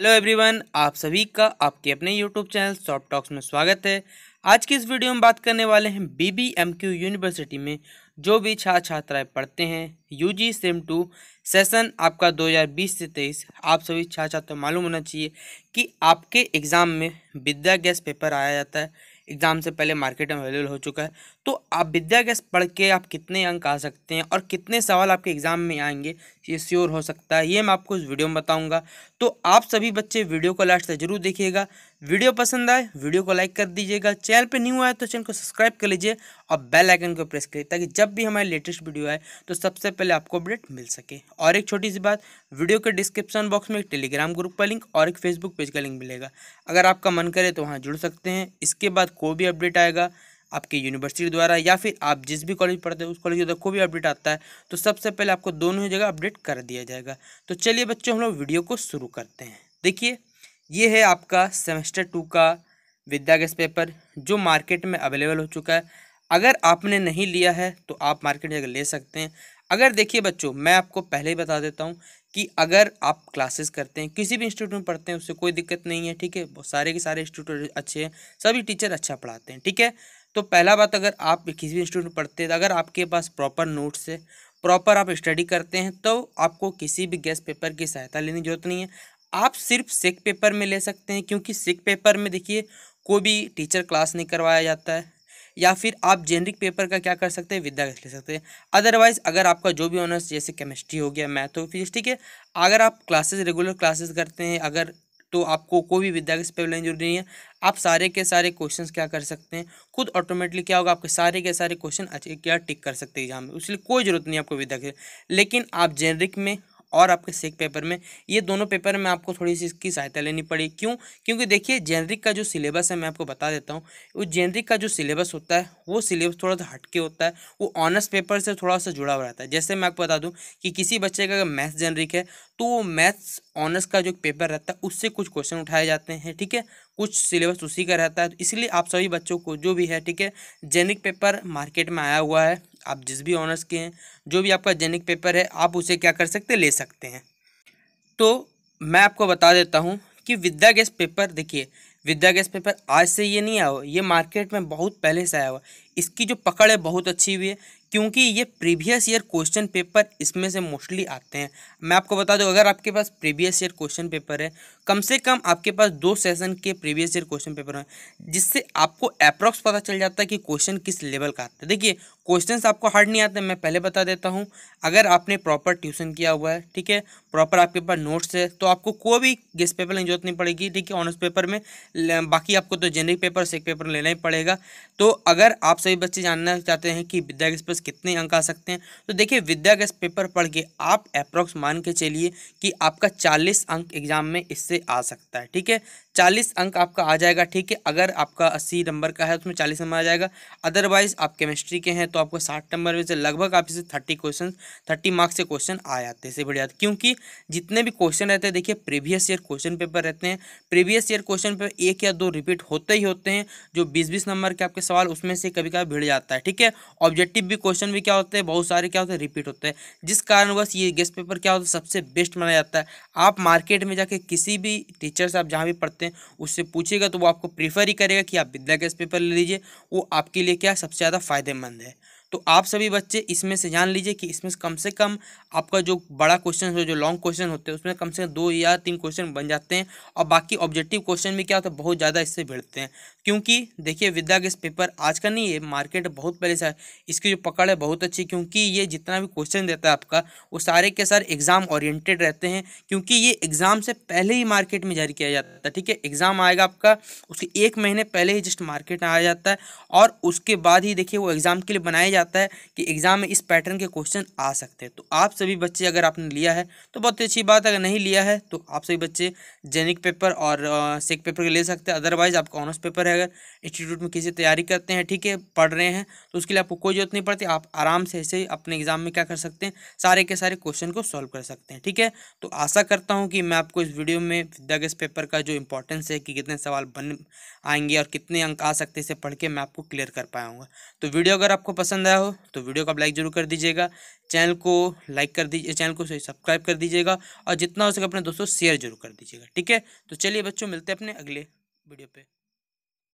hello everyone आप सभी का आपके अपने यूट्यूब चैनल सॉफ्ट टॉक्स में स्वागत है आज की इस वीडियो में बात करने वाले हैं बीबीएमक्यू यूनिवर्सिटी में जो भी छात्र छात्राएं पढ़ते हैं यूजी सेम टू सेशन आपका 2020 से 23 आप सभी छात्र छात्रा मालूम होना चाहिए कि आपके एग्ज़ाम में विद्या गैस पेपर आया जाता है एग्ज़ाम से पहले मार्केट में अवेलेबल हो चुका है तो आप विद्या गैस पढ़ के आप कितने अंक आ सकते हैं और कितने सवाल आपके एग्ज़ाम में आएंगे ये श्योर हो सकता है ये मैं आपको इस वीडियो में बताऊंगा तो आप सभी बच्चे वीडियो को लास्ट तक जरूर देखिएगा वीडियो पसंद आए वीडियो को लाइक कर दीजिएगा चैनल पे न्यू आए तो चैनल को सब्सक्राइब कर लीजिए और बेल आइकन को प्रेस करिए ताकि जब भी हमारे लेटेस्ट वीडियो आए तो सबसे पहले आपको अपडेट मिल सके और एक छोटी सी बात वीडियो के डिस्क्रिप्शन बॉक्स में एक टेलीग्राम ग्रुप का लिंक और एक फेसबुक पेज का लिंक मिलेगा अगर आपका मन करे तो वहाँ जुड़ सकते हैं इसके बाद कोई भी अपडेट आएगा आपकी यूनिवर्सिटी द्वारा या फिर आप जिस भी कॉलेज पढ़ते हैं उस कॉलेज द्वारा कोई भी अपडेट आता है तो सबसे पहले आपको दोनों ही जगह अपडेट कर दिया जाएगा तो चलिए बच्चों हम लोग वीडियो को शुरू करते हैं देखिए ये है आपका सेमेस्टर टू का विद्या गैस पेपर जो मार्केट में अवेलेबल हो चुका है अगर आपने नहीं लिया है तो आप मार्केट जाकर ले सकते हैं अगर देखिए बच्चों मैं आपको पहले ही बता देता हूँ कि अगर आप क्लासेस करते हैं किसी भी इंस्टीट्यूट में पढ़ते हैं उससे कोई दिक्कत नहीं है ठीक है सारे के सारे इंस्टीट्यूट अच्छे हैं सभी टीचर अच्छा पढ़ाते हैं ठीक है तो पहला बात अगर आप किसी भी इंस्टीट्यूट में पढ़ते हैं तो अगर आपके पास प्रॉपर नोट्स है प्रॉपर आप स्टडी करते हैं तो आपको किसी भी गैस पेपर की सहायता लेने की जरूरत नहीं है आप सिर्फ सिक पेपर में ले सकते हैं क्योंकि सिक पेपर में देखिए कोई भी टीचर क्लास नहीं करवाया जाता है या फिर आप जेनरिक पेपर का क्या कर सकते हैं विद्या ले सकते हैं अदरवाइज़ अगर आपका जो भी ऑनर्स जैसे केमिस्ट्री हो गया मैथ हो फिजिक्स ठीक है अगर आप क्लासेस रेगुलर क्लासेस करते हैं अगर तो आपको कोई भी विद्या से पेपर जरूरी नहीं है आप सारे के सारे क्वेश्चन क्या कर सकते हैं खुद ऑटोमेटिकली क्या होगा आपके सारे के सारे क्वेश्चन अच्छे क्या टिक कर सकते हैं एग्जाम में उसलिए कोई ज़रूरत नहीं आपको विद्या लेकिन आप जेनरिक में और आपके सेक पेपर में ये दोनों पेपर में आपको थोड़ी सी इसकी सहायता लेनी पड़ी क्यों क्योंकि देखिए जेनरिक का जो सिलेबस है मैं आपको बता देता हूँ वो जेनरिक का जो सिलेबस होता है वो सिलेबस थोड़ा सा हटके होता है वो ऑनर्स पेपर से थोड़ा सा जुड़ा हुआ रहता है जैसे मैं आपको बता दूँ कि किसी बच्चे का अगर मैथ्स जेनरिक है तो वो मैथ्स ऑनर्स का जो पेपर रहता है उससे कुछ क्वेश्चन उठाए जाते हैं ठीक है कुछ सिलेबस उसी का रहता है तो इसलिए आप सभी बच्चों को जो भी है ठीक है जेनरिक पेपर मार्केट में आया हुआ है आप जिस भी ऑनर्स के हैं जो भी आपका जेनिक पेपर है आप उसे क्या कर सकते ले सकते हैं तो मैं आपको बता देता हूँ कि विद्या गैस पेपर देखिए विद्या गैस पेपर आज से ये नहीं आया हुआ ये मार्केट में बहुत पहले से आया हुआ इसकी जो पकड़ है बहुत अच्छी हुई है क्योंकि ये प्रीवियस ईयर क्वेश्चन पेपर इसमें से मोस्टली आते हैं मैं आपको बता दूँ अगर आपके पास प्रीवियस ईयर क्वेश्चन पेपर है कम से कम आपके पास दो सेशन के प्रीवियस ईयर क्वेश्चन पेपर हैं जिससे आपको अप्रॉक्स पता चल जाता है कि क्वेश्चन किस लेवल का आता है देखिए क्वेश्चंस आपको हार्ड नहीं आते मैं पहले बता देता हूँ अगर आपने प्रॉपर ट्यूशन किया हुआ है ठीक है प्रॉपर आपके पास नोट्स है तो आपको कोई भी गेस्ट पेपर लेने जरूरत नहीं पड़ेगी ठीक है ऑनर्स पेपर में बाकी आपको तो जेनरिक पेपर से पेपर लेना ही पड़ेगा तो अगर आप सभी बच्चे जानना चाहते हैं कि विद्या गेस्ट पेपर कितने अंक आ सकते हैं तो देखिए विद्या गेस्ट पेपर पढ़ के आप अप्रॉक्स मान के चलिए कि आपका चालीस अंक एग्जाम में इससे आ सकता है ठीक है चालीस अंक आपका आ जाएगा ठीक है अगर आपका अस्सी नंबर का है तो उसमें चालीस नंबर आ जाएगा अदरवाइज आप केमिस्ट्री के हैं तो आपको साठ नंबर में से लगभग आप इसे थर्टी क्वेश्चन थर्टी मार्क्स से क्वेश्चन आ जाते हैं बढ़िया क्योंकि जितने भी क्वेश्चन रहते हैं देखिए प्रीवियस ईयर क्वेश्चन पेपर रहते हैं प्रीवियस ईयर क्वेश्चन पेपर एक या दो रिपीट होते ही होते हैं जो बीस बीस नंबर के आपके सवाल उसमें से कभी कभी भिड़ जाता है ठीक है ऑब्जेक्टिव भी क्वेश्चन भी क्या होते हैं बहुत सारे क्या होते हैं रिपीट होते हैं जिस कारणवश ये गेस्ट पेपर क्या होता है सबसे बेस्ट माना जाता है आप मार्केट में जाके किसी भी टीचर से आप जहाँ भी पढ़ते हैं हैं उससे पूछेगा तो वो आपको प्रीफर ही करेगा कि आप विद्या गैस पेपर ले लीजिए वो आपके लिए क्या सबसे ज़्यादा फायदेमंद है तो आप सभी बच्चे इसमें से जान लीजिए कि इसमें कम से कम आपका जो बड़ा क्वेश्चन हो जो लॉन्ग क्वेश्चन होते हैं उसमें कम से कम दो या तीन क्वेश्चन बन जाते हैं और बाकी ऑब्जेक्टिव क्वेश्चन भी क्या होता है बहुत ज़्यादा इससे भिड़ते हैं क्योंकि देखिए विद्या के पेपर आज का नहीं है मार्केट बहुत पहले से इसकी जो पकड़ है बहुत अच्छी क्योंकि ये जितना भी क्वेश्चन देता है आपका वो सारे के सारे एग्ज़ाम ओरिएंटेड रहते हैं क्योंकि ये एग्ज़ाम से पहले ही मार्केट में जारी किया जाता है ठीक है एग्ज़ाम आएगा आपका उसके एक महीने पहले ही जस्ट मार्केट में आया जाता है और उसके बाद ही देखिए वो एग्ज़ाम के लिए बनाया जाता जाता है कि एग्ज़ाम में इस पैटर्न के क्वेश्चन आ सकते हैं तो आप सभी बच्चे अगर आपने लिया है तो बहुत अच्छी बात अगर नहीं लिया है तो आप सभी बच्चे जेनिक पेपर और सेक पेपर के ले सकते हैं अदरवाइज आपका ऑनर्स पेपर है अगर इंस्टीट्यूट में किसी तैयारी करते हैं ठीक है पढ़ रहे हैं तो उसके लिए आपको कोई जरूरत नहीं पड़ती आप आराम से ऐसे अपने एग्ज़ाम में क्या कर सकते हैं सारे के सारे क्वेश्चन को सॉल्व कर सकते हैं ठीक है तो आशा करता हूँ कि मैं आपको इस वीडियो में विद्यागस पेपर का जो इंपॉर्टेंस है कि कितने सवाल बन आएंगे और कितने अंक आ सकते हैं इसे पढ़ के मैं आपको क्लियर कर पाऊंगा तो वीडियो अगर आपको पसंद है आया हो तो वीडियो को आप लाइक जरूर कर दीजिएगा चैनल को लाइक कर दीजिए चैनल को सब्सक्राइब कर दीजिएगा और जितना हो सके अपने दोस्तों शेयर जरूर कर दीजिएगा ठीक है तो चलिए बच्चों मिलते हैं अपने अगले वीडियो पर